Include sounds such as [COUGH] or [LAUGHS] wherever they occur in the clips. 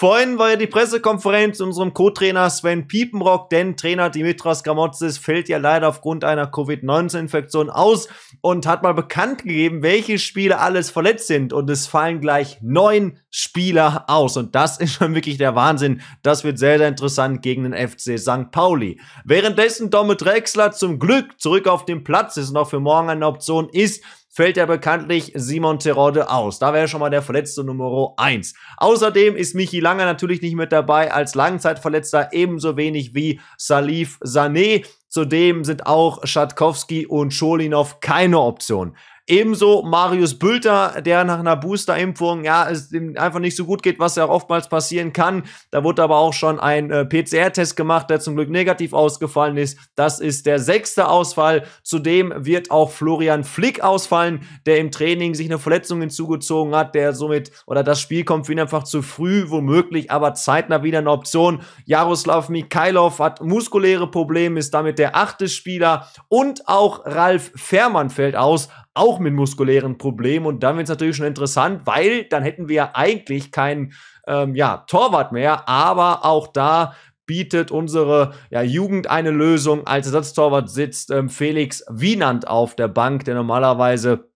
Vorhin war ja die Pressekonferenz unserem Co-Trainer Sven Piepenrock, denn Trainer Dimitras Gramotzes fällt ja leider aufgrund einer Covid-19-Infektion aus und hat mal bekannt gegeben, welche Spiele alles verletzt sind. Und es fallen gleich neun Spieler aus. Und das ist schon wirklich der Wahnsinn. Das wird sehr, sehr interessant gegen den FC St. Pauli. Währenddessen Domme Drexler zum Glück zurück auf dem Platz ist und auch für morgen eine Option ist, fällt ja bekanntlich Simon Terode aus. Da wäre schon mal der verletzte Nummer 1. Außerdem ist Michi Lange natürlich nicht mit dabei als Langzeitverletzter, ebenso wenig wie Salif Sané. Zudem sind auch Schatkowski und Scholinov keine Option. Ebenso Marius Bülter, der nach einer Booster-Impfung, ja, es ihm einfach nicht so gut geht, was ja auch oftmals passieren kann. Da wurde aber auch schon ein äh, PCR-Test gemacht, der zum Glück negativ ausgefallen ist. Das ist der sechste Ausfall. Zudem wird auch Florian Flick ausfallen, der im Training sich eine Verletzung hinzugezogen hat, der somit, oder das Spiel kommt für ihn einfach zu früh, womöglich, aber zeitnah wieder eine Option. Jaroslav Mikhailov hat muskuläre Probleme, ist damit der achte Spieler und auch Ralf Fährmann fällt aus, auch mit muskulären Problemen. Und dann wird es natürlich schon interessant, weil dann hätten wir eigentlich keinen ähm, ja, Torwart mehr, aber auch da bietet unsere ja, Jugend eine Lösung. Als Ersatztorwart sitzt ähm, Felix Wienand auf der Bank, der normalerweise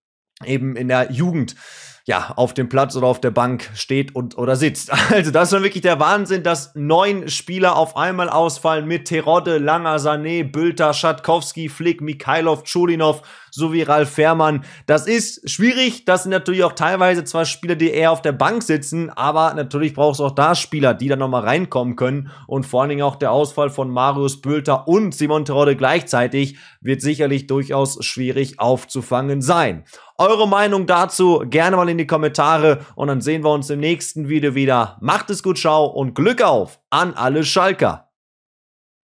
eben in der Jugend ja, auf dem Platz oder auf der Bank steht und oder sitzt. [LAUGHS] Also das ist dann wirklich der Wahnsinn, dass neun Spieler auf einmal ausfallen mit Terodde, Langer, Sané, Bülter, Schatkowski, Flick, Mikhailov, Chulinov, so wie Ralf Fährmann. Das ist schwierig. Das sind natürlich auch teilweise zwar Spieler, die eher auf der Bank sitzen, aber natürlich brauchst du auch da Spieler, die dann nochmal reinkommen können. Und vor allen Dingen auch der Ausfall von Marius Bülter und Simon Terode gleichzeitig wird sicherlich durchaus schwierig aufzufangen sein. Eure Meinung dazu gerne mal in die Kommentare und dann sehen wir uns im nächsten Video wieder. Macht es gut, ciao und Glück auf an alle Schalker.